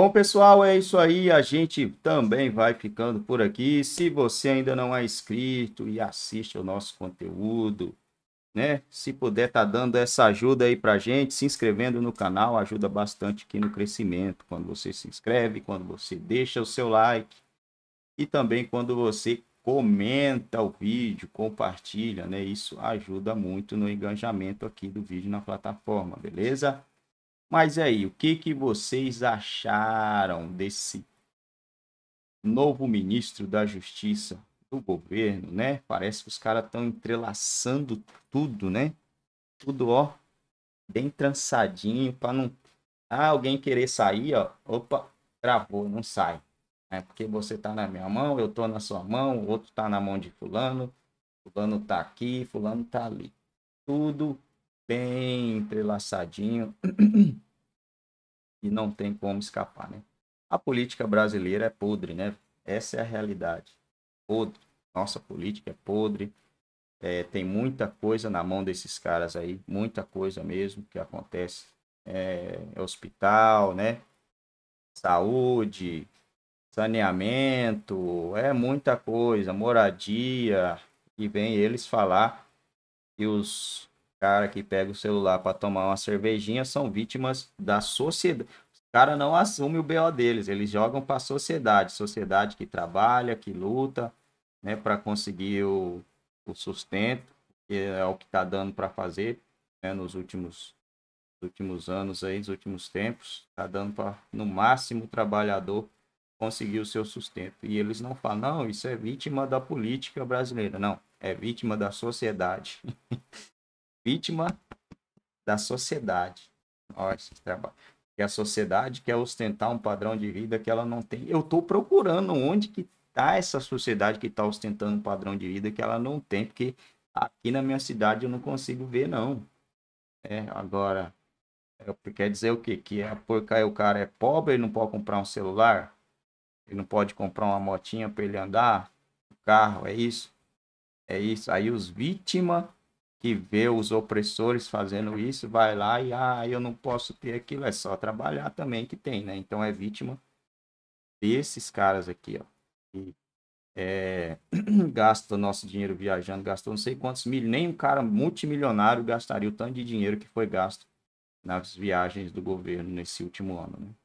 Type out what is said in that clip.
Bom, pessoal, é isso aí. A gente também vai ficando por aqui. Se você ainda não é inscrito e assiste o nosso conteúdo, né? Se puder tá dando essa ajuda aí pra gente, se inscrevendo no canal, ajuda bastante aqui no crescimento. Quando você se inscreve, quando você deixa o seu like e também quando você comenta o vídeo, compartilha, né? Isso ajuda muito no engajamento aqui do vídeo na plataforma, beleza? Mas aí, o que, que vocês acharam desse novo ministro da Justiça do governo, né? Parece que os caras estão entrelaçando tudo, né? Tudo, ó, bem trançadinho para não ah, alguém querer sair, ó. Opa, travou, não sai. É porque você tá na minha mão, eu tô na sua mão, o outro tá na mão de fulano, fulano tá aqui, fulano tá ali. Tudo bem entrelaçadinho e não tem como escapar, né? A política brasileira é podre, né? Essa é a realidade. Podre. Nossa política é podre. É, tem muita coisa na mão desses caras aí, muita coisa mesmo que acontece. É, é hospital, né? Saúde, saneamento, é muita coisa, moradia. E vem eles falar que os cara que pega o celular para tomar uma cervejinha são vítimas da sociedade. Os caras não assumem o BO deles, eles jogam para a sociedade, sociedade que trabalha, que luta, né, para conseguir o, o, sustento, que é o que está dando para fazer né, nos últimos últimos anos aí, nos últimos tempos, tá dando para no máximo o trabalhador conseguir o seu sustento. E eles não falam, não, isso é vítima da política brasileira, não, é vítima da sociedade. vítima da sociedade. Olha esse trabalho. Que é a sociedade quer ostentar um padrão de vida que ela não tem. Eu estou procurando onde que está essa sociedade que está ostentando um padrão de vida que ela não tem, porque aqui na minha cidade eu não consigo ver, não. É, agora, é, quer dizer o quê? Que é porque o cara é pobre, ele não pode comprar um celular, ele não pode comprar uma motinha para ele andar, O carro, é isso? É isso. Aí os vítimas que vê os opressores fazendo isso, vai lá e ah, eu não posso ter aquilo, é só trabalhar também que tem, né? Então é vítima desses caras aqui, ó. Que é, eh, gasta nosso dinheiro viajando, gastou não sei quantos mil, nem um cara multimilionário gastaria o tanto de dinheiro que foi gasto nas viagens do governo nesse último ano, né?